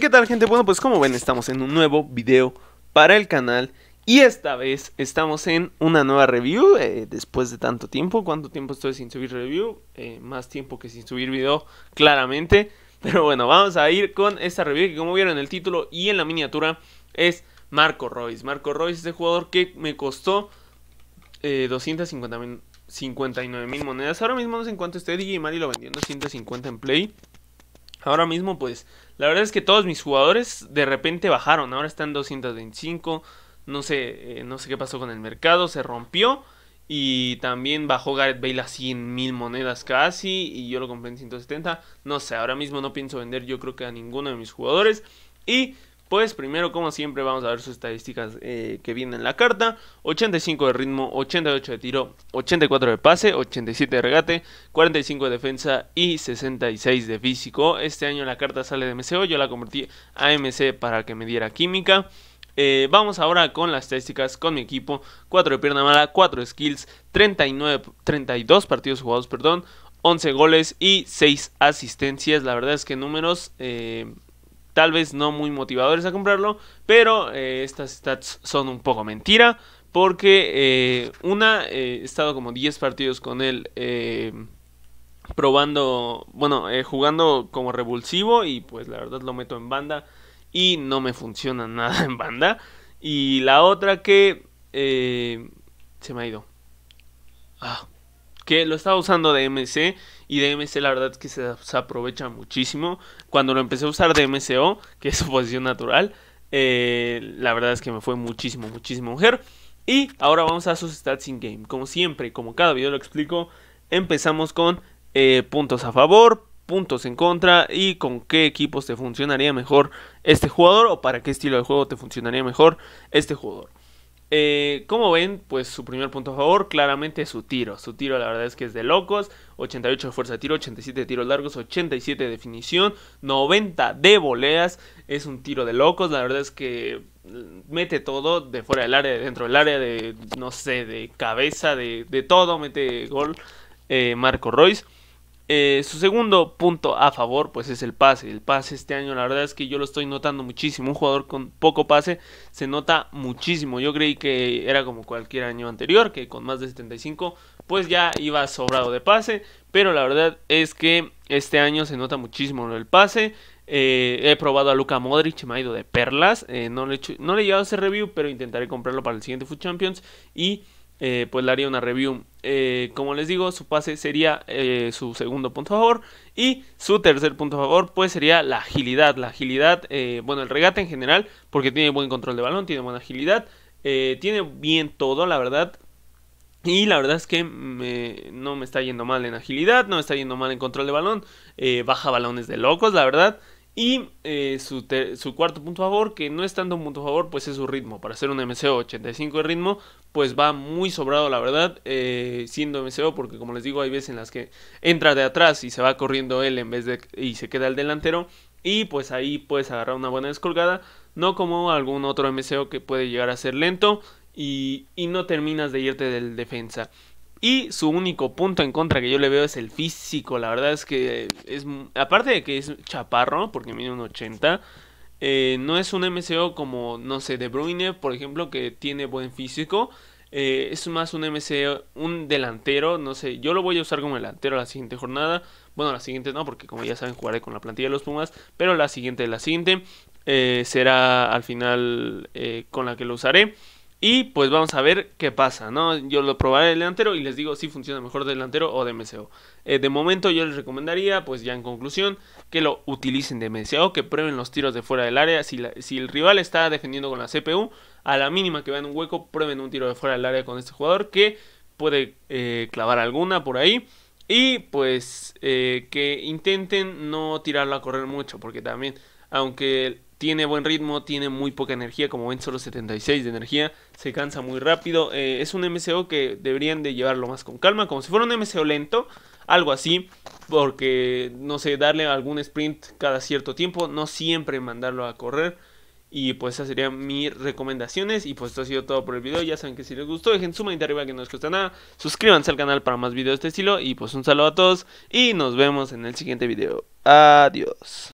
¿qué tal gente? Bueno, pues como ven, estamos en un nuevo video para el canal y esta vez estamos en una nueva review eh, después de tanto tiempo. ¿Cuánto tiempo estoy sin subir review? Eh, más tiempo que sin subir video, claramente. Pero bueno, vamos a ir con esta review que como vieron en el título y en la miniatura es Marco Royce. Marco Royce es este el jugador que me costó eh, 259 mil monedas. Ahora mismo no sé en cuánto esté DJ Mari lo vendiendo 150 en Play. Ahora mismo, pues, la verdad es que todos mis jugadores de repente bajaron. Ahora están 225. No sé, eh, no sé qué pasó con el mercado. Se rompió. Y también bajó Gareth Bale a 100 mil monedas casi. Y yo lo compré en 170. No sé, ahora mismo no pienso vender yo creo que a ninguno de mis jugadores. Y pues primero, como siempre, vamos a ver sus estadísticas eh, que vienen en la carta. 85 de ritmo, 88 de tiro, 84 de pase, 87 de regate, 45 de defensa y 66 de físico. Este año la carta sale de MCO, yo la convertí a MC para que me diera química. Eh, vamos ahora con las estadísticas con mi equipo. 4 de pierna mala, 4 skills, 39, 32 partidos jugados, perdón, 11 goles y 6 asistencias. La verdad es que números eh, tal vez no muy motivadores a comprarlo, pero eh, estas stats son un poco mentira, porque eh, una, eh, he estado como 10 partidos con él probando, bueno, jugando como revulsivo y pues la verdad lo meto en banda y no me funciona nada en banda. Y la otra que se me ha ido. Ah, que lo estaba usando de MC y DMC la verdad es que se, aprovecha muchísimo. Cuando lo empecé a usar DMCO, que es su posición natural, eh, la verdad es que me fue muchísimo, muchísimo mujer. Y ahora vamos a sus stats in game. Como siempre, como cada video lo explico, empezamos con eh, puntos a favor, puntos en contra y con qué equipos te funcionaría mejor este jugador o para qué estilo de juego te funcionaría mejor este jugador. Eh, como ven, pues su primer punto a favor claramente es su tiro. Su tiro la verdad es que es de locos. 88 de fuerza de tiro, 87 de tiros largos, 87 de definición, 90 de voleas. Es un tiro de locos. La verdad es que mm, mete todo de fuera del área, dentro del área, de no sé, de cabeza, de, todo. Mete gol eh, Marco Royce. Eh, su segundo punto a favor, pues es el pase. El pase este año, la verdad es que yo lo estoy notando muchísimo. Un jugador con poco pase se nota muchísimo. Yo creí que era como cualquier año anterior, que con más de 75, pues ya iba sobrado de pase. Pero la verdad es que este año se nota muchísimo el pase. Eh, he probado a Luka Modric, me ha ido de perlas. Eh, no, le he no le a review, pero intentaré comprarlo para el siguiente Food Champions. Y eh, pues le haría una review. Eh, como les digo, su pase sería eh, su segundo punto a favor. Y su tercer punto a favor, pues sería la agilidad. La agilidad, bueno, el regate en general, porque tiene buen control de balón, tiene buena agilidad, tiene bien todo, la verdad. Y la verdad es que no me está yendo mal en agilidad, no me está yendo mal en control de balón. baja balones de locos, la verdad. Y eh, su, cuarto punto a favor, que no es tanto un punto a favor, pues es su ritmo. Para hacer un MCO 85 de ritmo, pues va muy sobrado, la verdad, eh, siendo MCO, porque como les digo, hay veces en las que entra de atrás y se va corriendo él en vez de y se queda el delantero. Y pues ahí puedes agarrar una buena descolgada, no como algún otro MCO que puede llegar a ser lento y, y no terminas de irte del defensa. Y su único punto en contra que yo le veo es el físico. La verdad es que es. Aparte de que es chaparro, porque mide un 80. Eh, no es un MCO como, no sé, De Bruyne, por ejemplo, que tiene buen físico. Eh, es más un MCO, un delantero. No sé, yo lo voy a usar como delantero la siguiente jornada. Bueno, la siguiente no, porque como ya saben, jugaré con la plantilla de los Pumas. Pero la siguiente, la siguiente, eh, será al final con la que lo usaré. Y pues vamos a ver qué pasa, ¿no? Yo lo probaré delantero y les digo si funciona mejor delantero o de MCO. Eh, de momento yo les recomendaría, pues ya en conclusión, que lo utilicen de MCO, que prueben los tiros de fuera del área. Si, el rival está defendiendo con la CPU, a la mínima que vean un hueco, prueben un tiro de fuera del área con este jugador que puede eh, clavar alguna por ahí. Y pues eh, que intenten no tirarlo a correr mucho, porque también, aunque tiene buen ritmo, tiene muy poca energía, como ven solo 76 de energía, se cansa muy rápido, eh, es un MCO que deberían de llevarlo más con calma, como si fuera un MCO lento, algo así, porque no sé, darle algún sprint cada cierto tiempo, no siempre mandarlo a correr. Y pues esas serían mis recomendaciones. Y pues esto ha sido todo por el video. Ya saben que si les gustó, dejen su manita arriba que no les cuesta nada. Suscríbanse al canal para más videos de este estilo. Y pues un saludo a todos. Y nos vemos en el siguiente video. Adiós.